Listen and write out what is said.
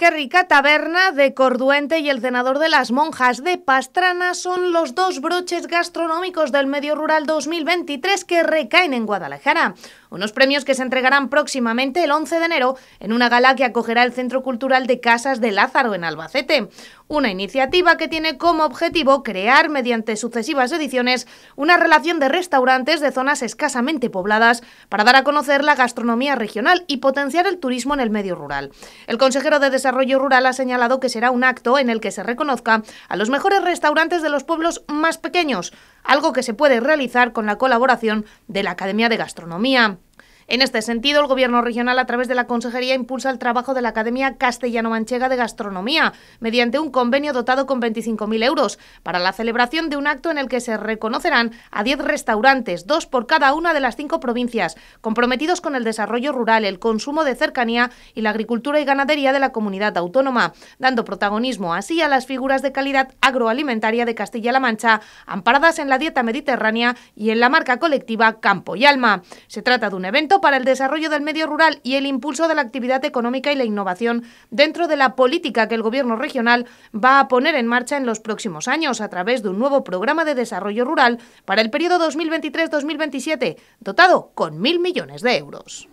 Qué rica taberna de Corduente y el cenador de las monjas de Pastrana son los dos broches gastronómicos del Medio Rural 2023 que recaen en Guadalajara. Unos premios que se entregarán próximamente el 11 de enero en una gala que acogerá el Centro Cultural de Casas de Lázaro en Albacete. Una iniciativa que tiene como objetivo crear, mediante sucesivas ediciones, una relación de restaurantes de zonas escasamente pobladas para dar a conocer la gastronomía regional y potenciar el turismo en el medio rural. El consejero de Desarrollo Desarrollo Rural ha señalado que será un acto en el que se reconozca a los mejores restaurantes de los pueblos más pequeños, algo que se puede realizar con la colaboración de la Academia de Gastronomía. En este sentido, el Gobierno regional, a través de la Consejería, impulsa el trabajo de la Academia Castellano-Manchega de Gastronomía, mediante un convenio dotado con 25.000 euros, para la celebración de un acto en el que se reconocerán a 10 restaurantes, dos por cada una de las cinco provincias, comprometidos con el desarrollo rural, el consumo de cercanía y la agricultura y ganadería de la comunidad autónoma, dando protagonismo así a las figuras de calidad agroalimentaria de Castilla-La Mancha, amparadas en la dieta mediterránea y en la marca colectiva Campo y Alma. Se trata de un evento para el Desarrollo del Medio Rural y el impulso de la actividad económica y la innovación dentro de la política que el Gobierno regional va a poner en marcha en los próximos años a través de un nuevo programa de desarrollo rural para el periodo 2023-2027, dotado con mil millones de euros.